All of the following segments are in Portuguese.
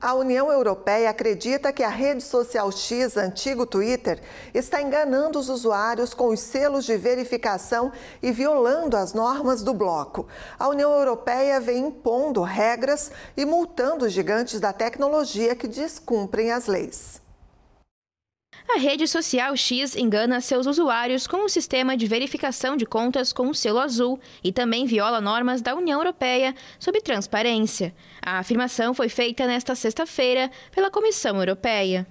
A União Europeia acredita que a rede social X, antigo Twitter, está enganando os usuários com os selos de verificação e violando as normas do bloco. A União Europeia vem impondo regras e multando os gigantes da tecnologia que descumprem as leis a rede social X engana seus usuários com o sistema de verificação de contas com o selo azul e também viola normas da União Europeia sobre transparência. A afirmação foi feita nesta sexta-feira pela Comissão Europeia.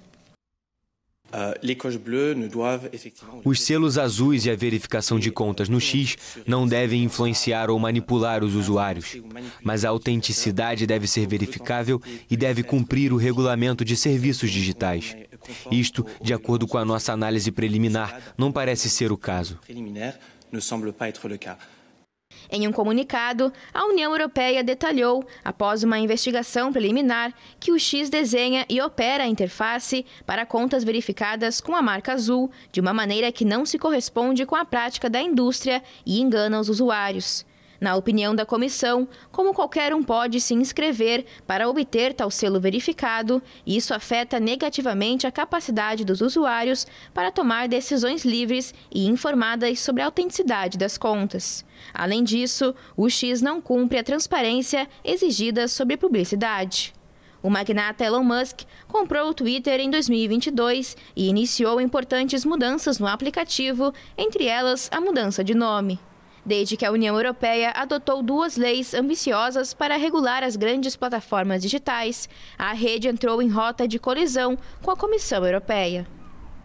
Ah, os selos azuis e a verificação de contas no X não devem influenciar ou manipular os usuários, mas a autenticidade deve ser verificável e deve cumprir o regulamento de serviços digitais. Isto, de acordo com a nossa análise preliminar, não parece ser o caso. Em um comunicado, a União Europeia detalhou, após uma investigação preliminar, que o X desenha e opera a interface para contas verificadas com a marca azul, de uma maneira que não se corresponde com a prática da indústria e engana os usuários. Na opinião da comissão, como qualquer um pode se inscrever para obter tal selo verificado, isso afeta negativamente a capacidade dos usuários para tomar decisões livres e informadas sobre a autenticidade das contas. Além disso, o X não cumpre a transparência exigida sobre publicidade. O magnata Elon Musk comprou o Twitter em 2022 e iniciou importantes mudanças no aplicativo, entre elas a mudança de nome desde que a União Europeia adotou duas leis ambiciosas para regular as grandes plataformas digitais, a rede entrou em rota de colisão com a Comissão Europeia.